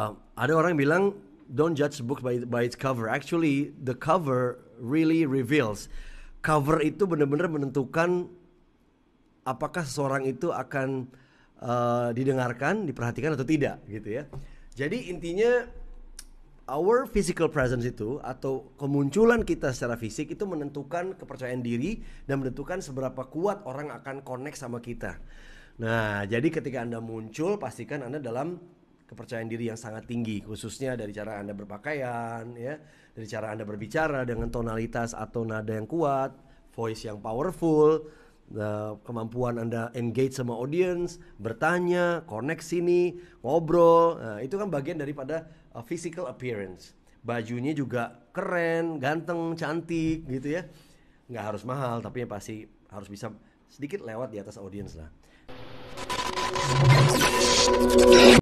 Um, ada orang bilang don't judge book by by its cover. Actually, the cover really reveals. Cover itu benar-benar menentukan apakah seseorang itu akan uh, didengarkan, diperhatikan atau tidak, gitu ya. Jadi intinya our physical presence itu atau kemunculan kita secara fisik itu menentukan kepercayaan diri dan menentukan seberapa kuat orang akan connect sama kita. Nah, jadi ketika Anda muncul pastikan Anda dalam kepercayaan diri yang sangat tinggi khususnya dari cara Anda berpakaian ya, dari cara Anda berbicara dengan tonalitas atau nada yang kuat, voice yang powerful, eh, kemampuan Anda engage sama audience, bertanya, connect sini, ngobrol. Nah, itu kan bagian daripada eh, physical appearance. Bajunya juga keren, ganteng, cantik gitu ya. Nggak harus mahal tapi yang pasti harus bisa sedikit lewat di atas audience lah.